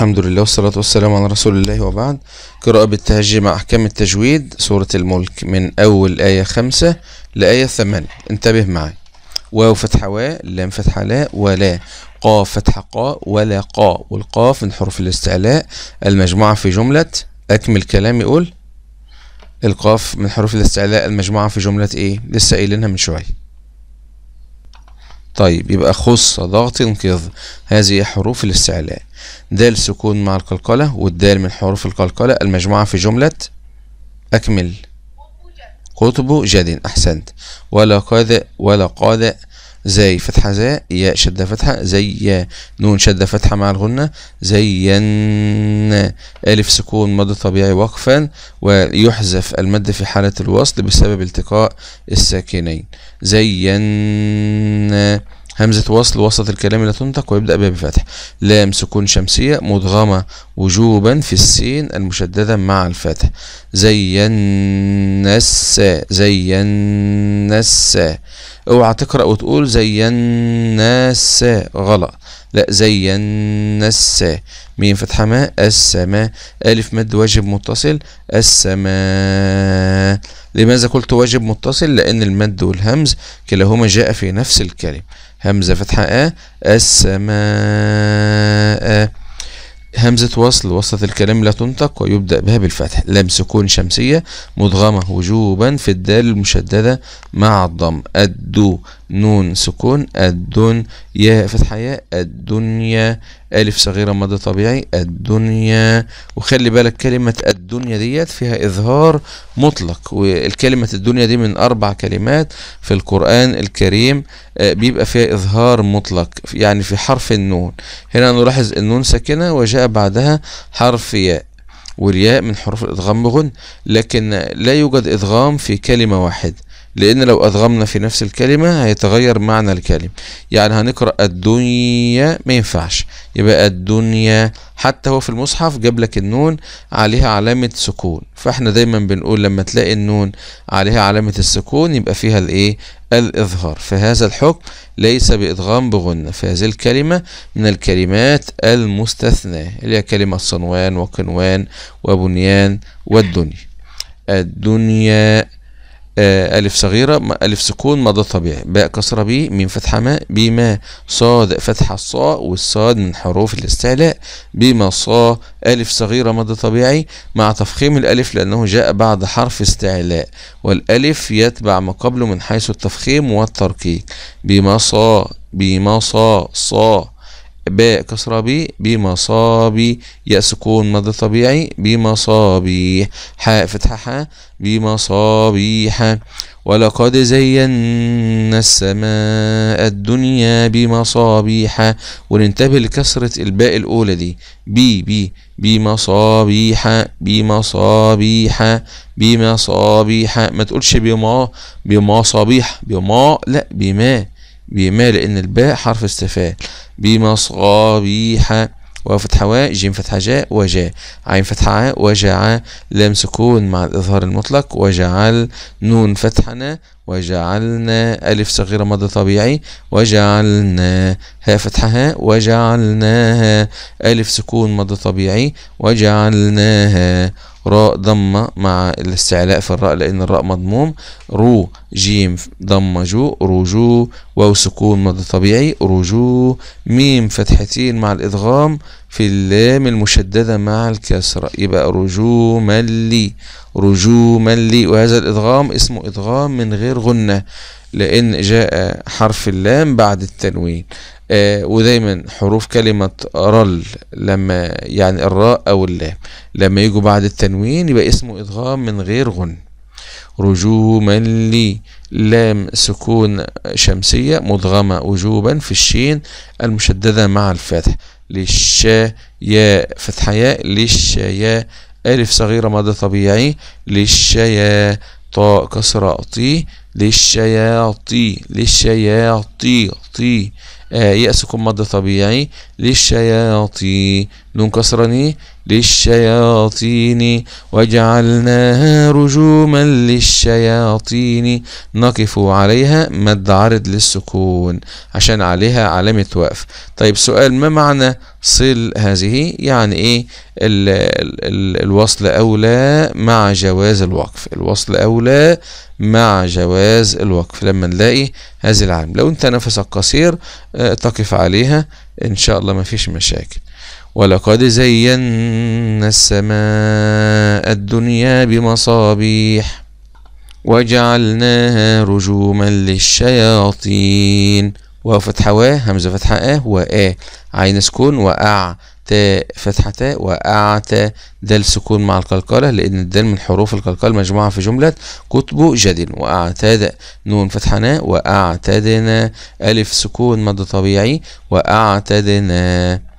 الحمد لله والصلاة والسلام على رسول الله وبعد قراءة بالتهجي مع أحكام التجويد سورة الملك من أول آية خمسة لآية ثمانية انتبه معي واو فتحة واء لام فتحة لا ولا قاف فتحة قاء ولا قاء والقاف من حروف الاستعلاء المجموعة في جملة أكمل كلام يقول القاف من حروف الاستعلاء المجموعة في جملة إيه لسه قايلينها من شوية طيب يبقى خص ضغط انقض هذه حروف الاستعلاء دال سكون مع القلقلة والدال من حروف القلقلة المجموعة في جملة أكمل قطب جد أحسنت ولا قادئ ولا قادئ زي فتحة زاء ياء شدة فتحة زي نون شدة فتحة مع الغنة زي ين ألف سكون مد طبيعي وقفا ويحذف المد في حالة الوصل بسبب التقاء الساكنين زي ين همزة وصل وسط الكلام لا تنطق ويبدأ بها بفتح لام سكون شمسية مدغمة وجوبا في السين المشددة مع الفتح زي النس زي النس اوعى تقرا وتقول زينا الناس غلط لا زينا الناس مين فتحه ما السماء الف مد واجب متصل السماء لماذا قلت واجب متصل لان المد والهمز كلاهما جاء في نفس الكلمه همزه فتحه ا السماء همزة وصل وسط الكلام لا تنطق ويبدأ بها بالفتح لم سكون شمسية مدغمة وجوبا في الدال المشددة مع الضم أدو نون سكون الدن ياء فتحة يا الدنيا ألف صغيرة مادة طبيعي الدنيا وخلي بالك كلمة الدنيا ديت فيها إظهار مطلق والكلمة الدنيا دي من أربع كلمات في القرآن الكريم آه، بيبقى فيها إظهار مطلق يعني في حرف النون هنا نلاحظ النون ساكنة وجاء بعدها حرف ياء والياء من حروف الإدغام بغن لكن لا يوجد إدغام في كلمة واحدة لأن لو أدغمنا في نفس الكلمة هيتغير معنى الكلمة يعني هنقرأ الدنيا ما ينفعش يبقى الدنيا حتى هو في المصحف جاب لك النون عليها علامة سكون فاحنا دايما بنقول لما تلاقي النون عليها علامة السكون يبقى فيها الايه الإظهار فهذا الحكم ليس بإدغام بغنة فهذه الكلمة من الكلمات المستثناة اللي هي كلمة صنوان وقنوان وبنيان والدنيا الدنيا آه، ألف صغيرة ألف سكون مضاد طبيعي باء كسرة بي ميم فتحة ما بما صاد فتحة الصاء والصاد من حروف الاستعلاء بما صا ألف صغيرة مضاد طبيعي مع تفخيم الألف لأنه جاء بعد حرف استعلاء والألف يتبع ما قبله من حيث التفخيم والتركيك بما صا بما صا صا باء كسرة بي بمصابي ياء سكون مد طبيعي بمصابيح حاء فتحة حاء بمصابيح ولقد زينا السماء الدنيا بمصابيح وننتبه لكسرة الباء الأولى دي بي بي بمصابيح بمصابيح بمصابيح ما تقولش بما بمصابيح بما لا بما بما لأن الباء حرف استفهام بمصغابيح واو وفتح واء جيم فتح جاء وجاء عين فتح عاء وجع لام سكون مع الإظهار المطلق وجعل نون فتحنا وجعلنا ألف صغيرة مضى طبيعي وجعلنا ها فتحها وجعلناها ألف سكون مضى طبيعي وجعلناها راء ضمة مع الاستعلاء في الراء لأن الراء مضموم رو جيم ضمة جو رجو واو سكون مضى طبيعي رجو ميم فتحتين مع الإدغام في اللام المشددة مع الكسرة يبقى رجو ملي رجو ملي وهذا الإدغام اسمه إدغام من غير غنة لأن جاء حرف اللام بعد التنوين آه، ودايما حروف كلمة رل لما يعني الراء أو اللام لما يجوا بعد التنوين يبقى اسمه إدغام من غير غن رجوما لي لام سكون شمسية مدغمة وجوبا في الشين المشددة مع الفتح للشا يا فتح ياء يا ألف صغيرة مد طبيعي للشا يا طاء كسرة طي للشياطي للشياطي طي آه يأس مد طبيعي للشياطي نون كسرني للشياطين وجعلناها رجوما للشياطين نقف عليها مد عرض للسكون عشان عليها علامة وقف طيب سؤال ما معنى صل هذه يعني ايه الـ الـ الـ الوصل اولى مع جواز الوقف الوصل اولى مع جواز الوقف لما نلاقي هذه العلامة لو انت نفسك قصير آه، تقف عليها ان شاء الله مفيش مشاكل ولقد زينا السماء الدنيا بمصابيح وجعلناها رجوما للشياطين واو فتحة و همزة فتحة آ وآ عين سكون وأع تاء فتحة تاء وأعتى دال سكون مع القلقلة لأن الدال من حروف القلقلة مجموعة في جملة كتب جد وأعتاد نون فتحة ناء وأعتدنا ألف سكون مد طبيعي وأعتدنا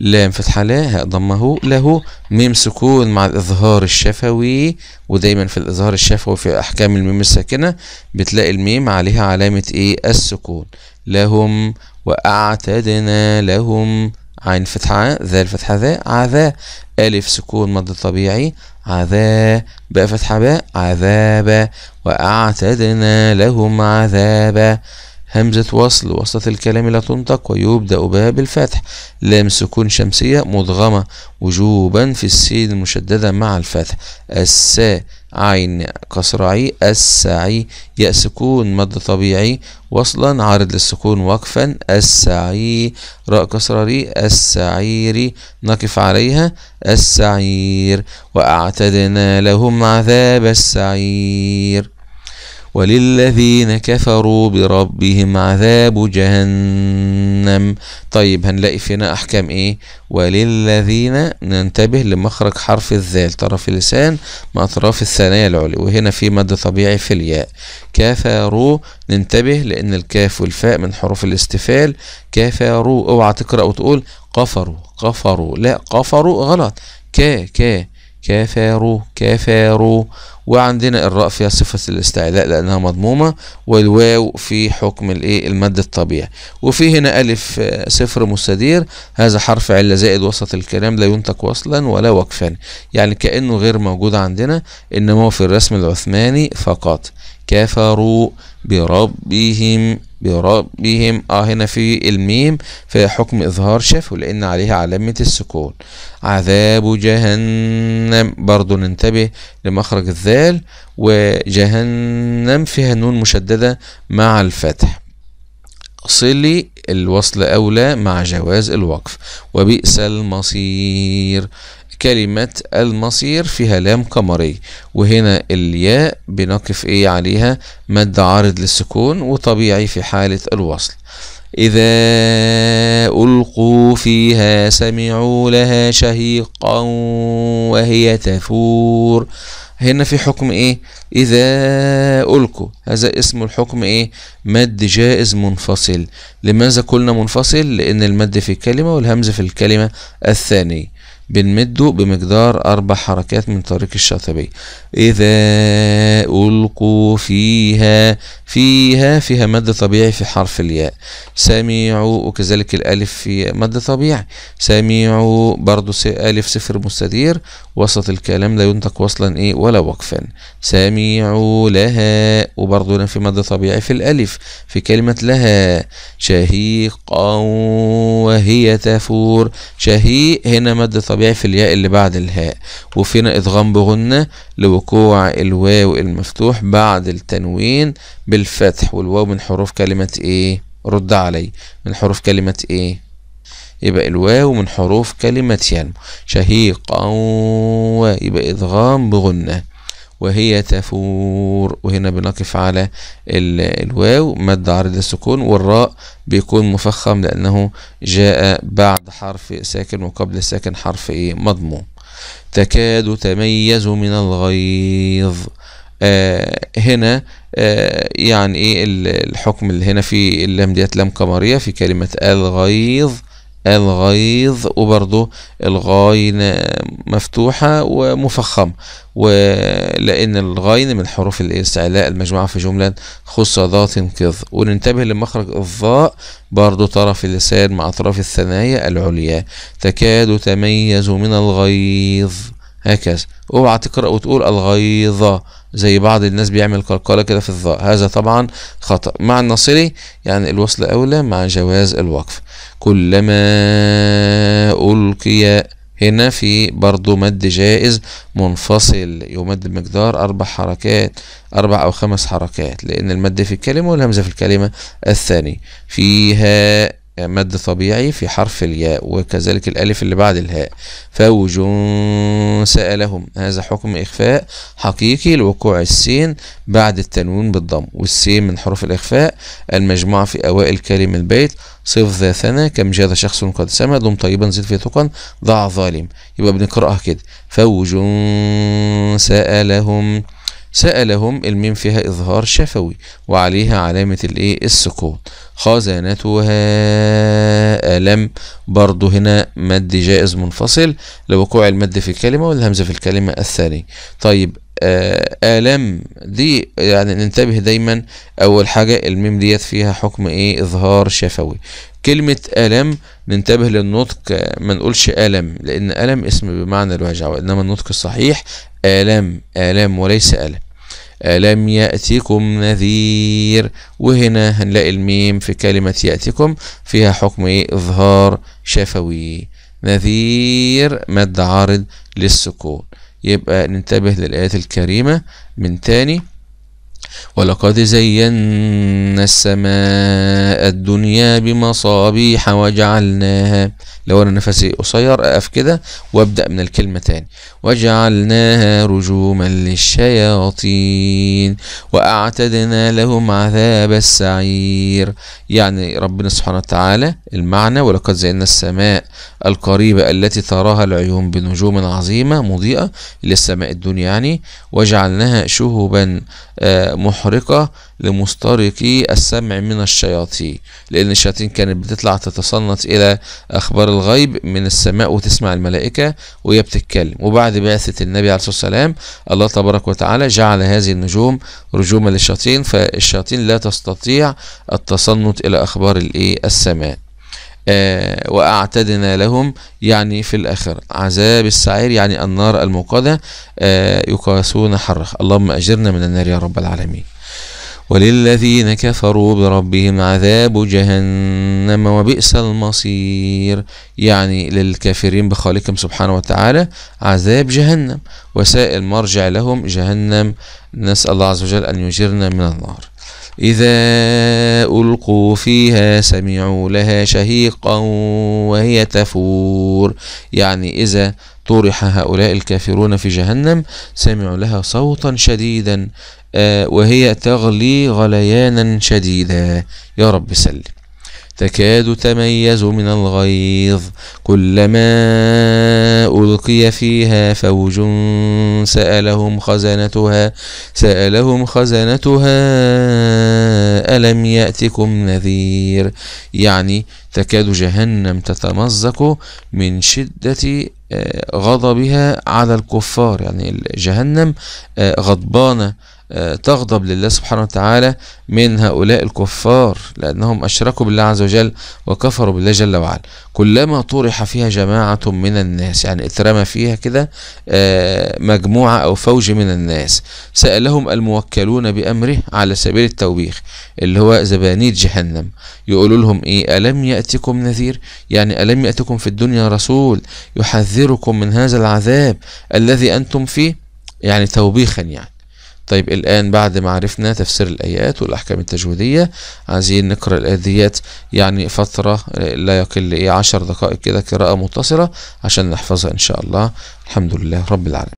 لام فتحة لا هاء ضمه له ميم سكون مع الإظهار الشفوي ودايما في الإظهار الشفوي في أحكام الميم الساكنة بتلاقي الميم عليها علامة إيه السكون لهم وأعتدنا لهم عين فتحة ذا الفتحة ذا عذا ألف سكون مد طبيعي عذا باء فتحة باء عذابا وأعتدنا لهم عذابا همزة وصل وسط الكلام لا تنطق ويبدأ بها بالفتح لام سكون شمسية مضغمة وجوبا في السين المشددة مع الفتح السا عين كسر السعي ياء سكون مد طبيعي وصلا عارض للسكون وقفا السعي راء كسر السعيري السعير نقف عليها السعير وأعتدنا لهم عذاب السعير وللذين كفروا بربهم عذاب جهنم طيب هنلاقي فينا أحكام إيه وللذين ننتبه لمخرج حرف الذال طرف اللسان مع أطراف الثنايا العليا وهنا في مد طبيعي في الياء كفروا ننتبه لأن الكاف والفاء من حروف الاستفال كفروا اوعى تقرأ وتقول قفروا قفروا لا قفروا غلط كا كا كفروا كفروا وعندنا الراء فيها صفة الاستعلاء لأنها مضمومة والواو في حكم الايه المد الطبيعي وفي هنا ألف آه، صفر مستدير هذا حرف علة زائد وسط الكلام لا ينطق وصلا ولا وقفا يعني كأنه غير موجود عندنا إنما هو في الرسم العثماني فقط كفروا بربهم بربهم اه هنا في الميم في حكم اظهار شفه لان عليها علامة السكون عذاب جهنم برضو ننتبه لمخرج الذال وجهنم فيها نون مشددة مع الفتح صلي الوصل أولى مع جواز الوقف وبئس المصير كلمة المصير فيها لام قمري وهنا الياء بنقف ايه عليها مد عارض للسكون وطبيعي في حالة الوصل إذا ألقوا فيها سمعوا لها شهيقا وهي تفور هنا في حكم إيه؟ إذا ألقوا هذا اسم الحكم إيه؟ مد جائز منفصل لماذا قلنا منفصل؟ لأن المد في الكلمة والهمز في الكلمة الثانية بنمده بمقدار أربع حركات من طريق الشاطبية إذا ألقوا فيها فيها فيها مد طبيعي في حرف الياء سمعوا وكذلك الألف في مد طبيعي سمعوا برضو ألف صفر مستدير وسط الكلام لا ينطق وصلا إيه ولا وقفا سمعوا لها وبرضو في مد طبيعي في الألف في كلمة لها شهيقا وهي تفور شهيق هنا مد طبيعي الطبيعي في الياء اللي بعد الهاء وفينا إدغام بغنة لوقوع الواو المفتوح بعد التنوين بالفتح والواو من حروف كلمة إيه؟ رد علي من حروف كلمة إيه؟ يبقى الواو من حروف كلمة يلم شهيق أو يبقى إدغام بغنة وهي تفور وهنا بنقف على الواو مد عرض السكون والراء بيكون مفخم لأنه جاء بعد حرف ساكن وقبل الساكن حرف إيه مضموم تكاد تميز من الغيظ آه هنا آه يعني ايه الحكم اللي هنا في اللام ديت لام قمريه في كلمه الغيظ الغيظ وبرضه الغاين مفتوحة ومفخمة ولأن الغاين من حروف الاستعلاء المجموعة في جملة خص ذات كظ وننتبه لمخرج الظاء برضه طرف اللسان مع أطراف الثنايا العليا تكاد تميز من الغيظ هكذا اوعى تقرا وتقول الغيظة زي بعض الناس بيعمل قلقله كده في الظاء هذا طبعا خطا مع الناصري يعني الوصل اولى مع جواز الوقف كلما القي هنا في برضو مد جائز منفصل يمد بمقدار أربع حركات أربع أو خمس حركات لأن المد في الكلمة والهمزة في الكلمة الثانية فيها مد طبيعي في حرف الياء وكذلك الألف اللي بعد الهاء فوج سألهم هذا حكم إخفاء حقيقي لوقوع السين بعد التنوين بالضم والسين من حروف الإخفاء المجموعة في أوائل كلمة البيت صف ذا ثنا كم جاد شخص قد سمى دم طيبا زد في تقن ضع ظالم يبقى بنقرأها كده فوج سألهم سألهم الميم فيها إظهار شفوي وعليها علامة الإيه السكون خزانتها ألم برضو هنا مد جائز منفصل لوقوع المد في الكلمة والهمزة في الكلمة الثانية طيب آه، آلام دي يعني ننتبه دايما أول حاجة الميم ديت فيها حكم إيه إظهار شفوي كلمة ألم ننتبه للنطق ما نقولش ألم لأن ألم اسم بمعنى الوجع وإنما النطق الصحيح ألم ألم وليس ألم ألم يأتيكم نذير وهنا هنلاقي الميم في كلمة يأتكم فيها حكم إيه إظهار شفوي نذير مد عارض للسكون يبقى ننتبه للآيات الكريمة من تاني ولقد زينا السماء الدنيا بمصابيح وجعلناها لو انا نفسي قصير اقف كده وابدا من الكلمه تاني وجعلناها رجوما للشياطين واعتدنا لهم عذاب السعير يعني ربنا سبحانه وتعالى المعنى ولقد زينا السماء القريبه التي تراها العيون بنجوم عظيمه مضيئه للسماء السماء الدنيا يعني وجعلناها شهبا آه محرقة لمسترقي السمع من الشياطين لأن الشياطين كانت بتطلع تتصنت إلى أخبار الغيب من السماء وتسمع الملائكة وهي بتتكلم وبعد بعثة النبي عليه الصلاة والسلام الله تبارك وتعالى جعل هذه النجوم رجوما للشياطين فالشياطين لا تستطيع التصنت إلى أخبار الإيه السماء آه، وأعتدنا لهم يعني في الآخر عذاب السعير يعني النار الموقدة آه، يقاسون حرها اللهم أجرنا من النار يا رب العالمين وللذين كفروا بربهم عذاب جهنم وبئس المصير يعني للكافرين بخالقهم سبحانه وتعالى عذاب جهنم وسائل مرجع لهم جهنم نسأل الله عز وجل أن يجرنا من النار إذا ألقوا فيها سمعوا لها شهيقا وهي تفور يعني إذا طرح هؤلاء الكافرون في جهنم سمعوا لها صوتا شديدا آه، وهي تغلي غليانا شديدا يا رب سلم تكاد تميز من الغيظ كلما ألقي فيها فوج سألهم خزنتها سألهم خزنتها ألم يأتكم نذير يعني تكاد جهنم تتمزق من شدة آه، غضبها على الكفار يعني جهنم آه، غضبانة آه، تغضب لله سبحانه وتعالى من هؤلاء الكفار لأنهم أشركوا بالله عز وجل وكفروا بالله جل وعلا كلما طرح فيها جماعة من الناس يعني اترمى فيها كده آه، مجموعة أو فوج من الناس سألهم الموكلون بأمره على سبيل التوبيخ اللي هو زبانيت جهنم يقولوا لهم إيه ألم يأتكم نذير يعني ألم يأتكم في الدنيا رسول يحذركم من هذا العذاب الذي أنتم فيه يعني توبيخا يعني طيب الآن بعد ما عرفنا تفسير الآيات والأحكام التجويدية عايزين نقرأ الآيات يعني فترة لا يقل إيه عشر دقائق كده قراءة متصلة عشان نحفظها إن شاء الله الحمد لله رب العالمين